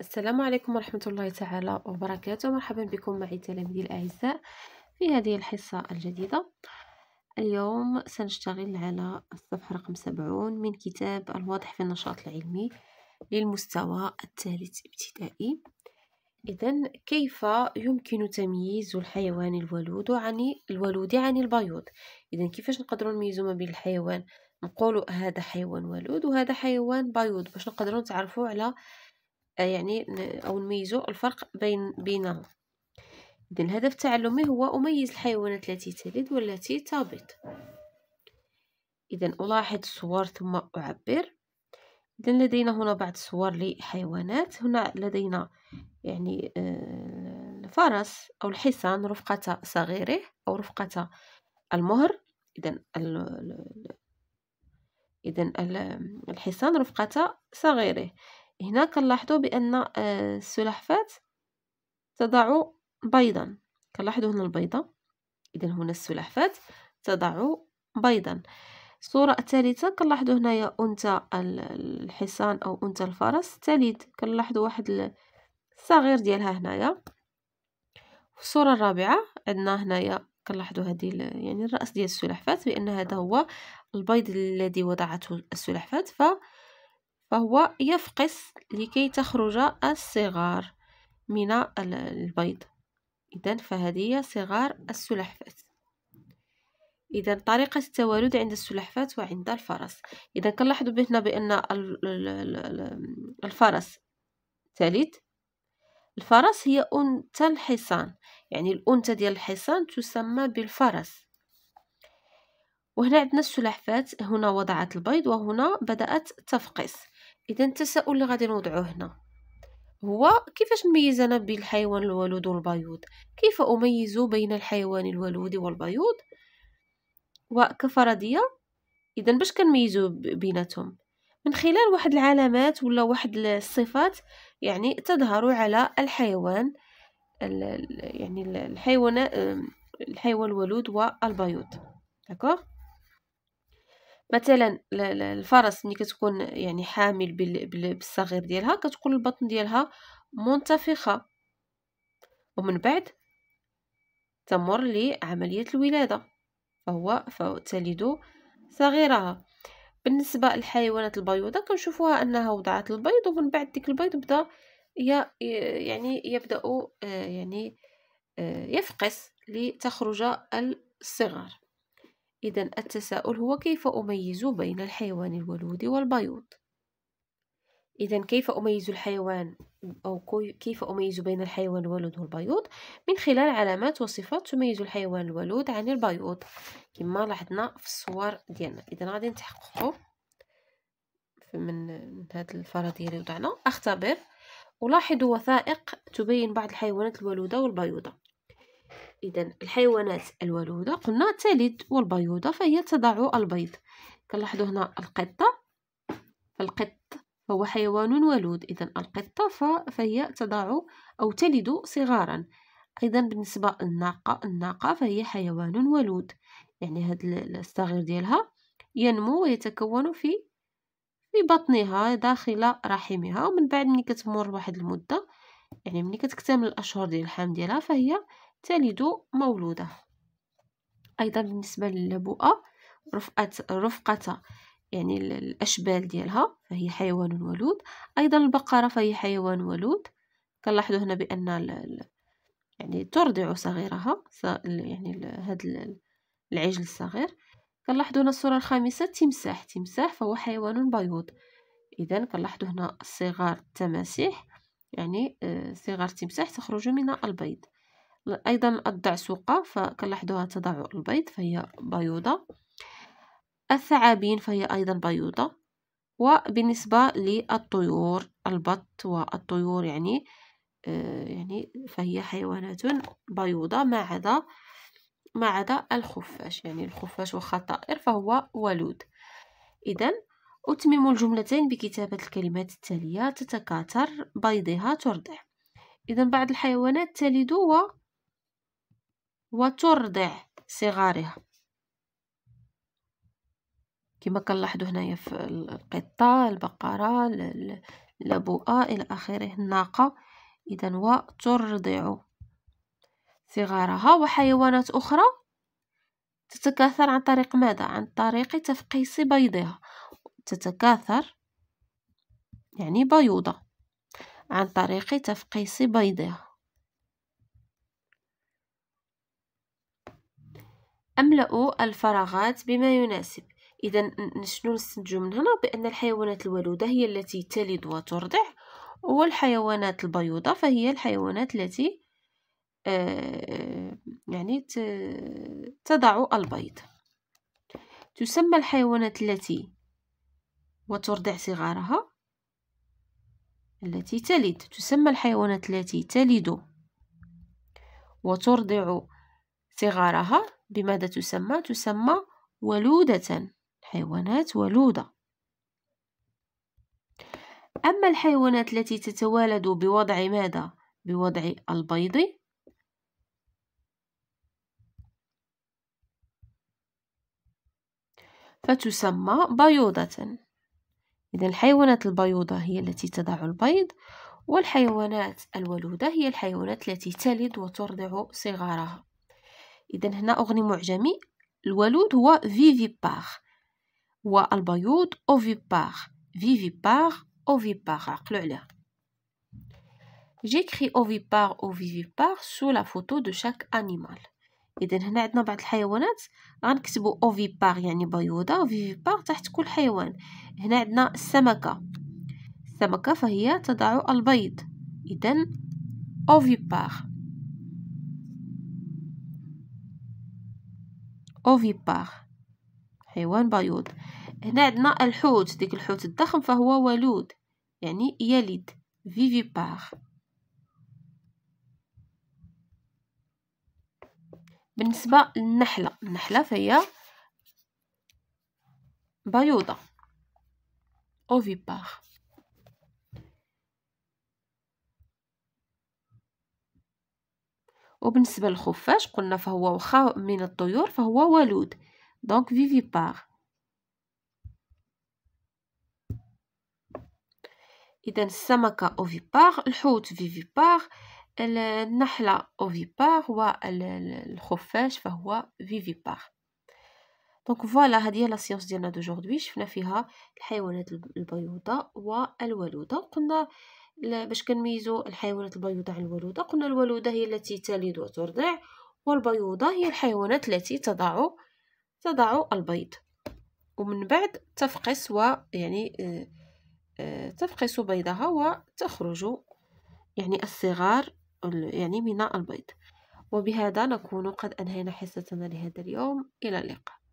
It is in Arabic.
السلام عليكم ورحمة الله تعالى وبركاته مرحبا بكم معي تلاميذي الأعزاء في هذه الحصة الجديدة اليوم سنشتغل على الصفحة رقم سبعون من كتاب الواضح في النشاط العلمي للمستوى الثالث ابتدائي إذا كيف يمكن تمييز الحيوان الولود عن الولود عن البيوض إذا كيفاش نقدروا نميزوا ما بين الحيوان نقولوا هذا حيوان ولود وهذا حيوان بيوض باش نقدروا نتعرفوا على آه، يعني أو نميزو الفرق بين بينهم إذا الهدف التعلمي هو أميز الحيوانات التي تلد والتي تابط إذا ألاحظ الصور ثم أعبر إذا لدينا هنا بعض الصور لحيوانات هنا لدينا يعني آه، الفرس أو الحصان رفقة صغيره أو رفقة المهر إذا إذا الحصان رفقة صغيره هنا كنلاحظوا بان آه، السلحفات تضع بيضا كنلاحظوا هنا البيضه اذا هنا السلحفات تضع بيضا الصورة الثالثة كنلاحظوا هنايا أنثى الحصان أو أنثى الفرس تلد كنلاحظوا واحد الصغير ديالها هنايا الصورة الرابعة عندنا هنايا كنلاحظوا هذه يعني الرأس ديال السلحفات بأن هذا هو البيض الذي وضعته السلحفات ف فهو يفقس لكي تخرج الصغار من البيض إذا فهذه صغار السلحفاة إذا طريقة التوالد عند السلحفاة وعند الفرس إذا كنلاحظوا هنا بأن الفرس ثالث الفرس هي أنثى الحصان يعني الأنثى ديال الحصان تسمى بالفرس وهنا عندنا السلحفاة هنا وضعت البيض وهنا بدأت تفقس اذا التساؤل اللي غادي نوضعه هنا هو كيفاش نميز انا بين الحيوان الولود والبيوض كيف اميز بين الحيوان الولود والبيوض وكفرضيه اذا باش كنميزو بيناتهم من خلال واحد العلامات ولا واحد الصفات يعني تظهر على الحيوان يعني الحيوان الحيوان الولود والبيوض داكوغ مثلا الفرس ملي كتكون يعني حامل بالصغير ديالها كتكون البطن ديالها منتفخه ومن بعد تمر لعمليه الولاده فهو فتلد صغيرها بالنسبه للحيوانات البيضه كنشوفوها انها وضعت البيض ومن بعد ديك البيض بدا يعني يبدا آه، يعني آه، يفقس لتخرج الصغار إذا التساؤل هو كيف أميز بين الحيوان الولود والبيوض إذا كيف أميز الحيوان أو كيف أميز بين الحيوان الولود والبيوض من خلال علامات وصفات تميز الحيوان الولود عن البيوض كما لاحظنا في الصور ديالنا إذا غادي نتحققوا من هاد الفرضية اللي وضعنا أختبر ألاحظ وثائق تبين بعض الحيوانات الولودة والبيوضة إذا الحيوانات الولودة قلنا تلد والبيوضة فهي تضع البيض كنلاحظوا هنا القطة فالقط هو حيوان ولود إذا القطة فهي تضع أو تلد صغارا أيضا بالنسبة للناقة الناقة فهي حيوان ولود يعني هاد الصغير ديالها ينمو ويتكون في في بطنها داخل رحمها ومن بعد ملي كتمر واحد المدة يعني ملي كتكتمل الأشهر ديال الحمل ديالها فهي تلد مولودة أيضا بالنسبة للبؤة رفقة, رفقة يعني الأشبال ديالها فهي حيوان ولود أيضا البقرة فهي حيوان ولود كنلاحظوا هنا بأن يعني ترضع صغيرها يعني هذا العجل الصغير كنلاحظوا هنا الصورة الخامسة تمساح تمساح فهو حيوان بيوض إذا كنلاحظوا هنا صغار التماسيح يعني آه، صغار التمساح تخرج من البيض أيضا الدعسوقة فكنلاحظوها تضع البيض فهي بيوضة الثعابين فهي أيضا بيوضة وبالنسبة للطيور البط والطيور يعني آه، يعني فهي حيوانات بيوضة ما عدا ما عدا الخفاش يعني الخفاش واخا طائر فهو ولود إذا أتمم الجملتين بكتابة الكلمات التالية تتكاثر بيضها ترضع إذا بعض الحيوانات تلد و وترضع صغارها كما كنلاحظوا هنايا في القطة البقرة البؤة الى اخره الناقة اذا وترضع صغارها وحيوانات اخرى تتكاثر عن طريق ماذا عن طريق تفقيس بيضها تتكاثر يعني بيوضة عن طريق تفقيس بيضها أملأوا الفراغات بما يناسب إذا شنو نستنتجو من هنا بأن الحيوانات الولودة هي التي تلد وترضع والحيوانات البيوضة فهي الحيوانات التي آه، يعني تضع البيض تسمى الحيوانات التي وترضع صغارها التي تلد تسمى الحيوانات التي تلد وترضع صغارها بماذا تسمى؟ تسمى ولودة حيوانات ولودة أما الحيوانات التي تتوالد بوضع ماذا؟ بوضع البيض فتسمى بيوضة إذا الحيوانات البيوضة هي التي تضع البيض والحيوانات الولودة هي الحيوانات التي تلد وترضع صغارها إذا هنا أغني معجمي الولود هو فيفيبار والبيوض أوفيبار فيفيبار أوفيبار عقلوا عليها J'écris او ovivipare سو لا فوتو دو شاك انيمال إذا هنا عندنا بعض الحيوانات غنكتبو ovipare يعني بيوضة ovivipare تحت كل حيوان هنا عندنا السمكة السمكة فهي تضع البيض إذا ovipare أوفيبار حيوان بيوض هنا عندنا الحوت ديك الحوت الضخم فهو ولود يعني يلد فيفيبار بالنسبة للنحلة النحلة فهي بيوضة أوفيبار وبالنسبة للخفاش قلنا فهو وخا من الطيور فهو ولود دونك فيفيبار إذا السمكة أوفيبار الحوت فيفيبار النحلة أوفيبار والخفاش فهو فيفيبار دونك فوالا هذه هي لا سيونس ديالنا دوجوردي شفنا فيها الحيوانات البيوضه والولوده قلنا باش كنميزو الحيوانات البيوضة عن الولودة قلنا الولودة هي التي تلد وترضع والبيوضة هي الحيوانات التي تضع تضع البيض ومن بعد تفقس ويعني آه، آه، تفقس بيضها وتخرج يعني الصغار يعني من البيض وبهذا نكون قد أنهينا حصتنا لهذا اليوم إلى اللقاء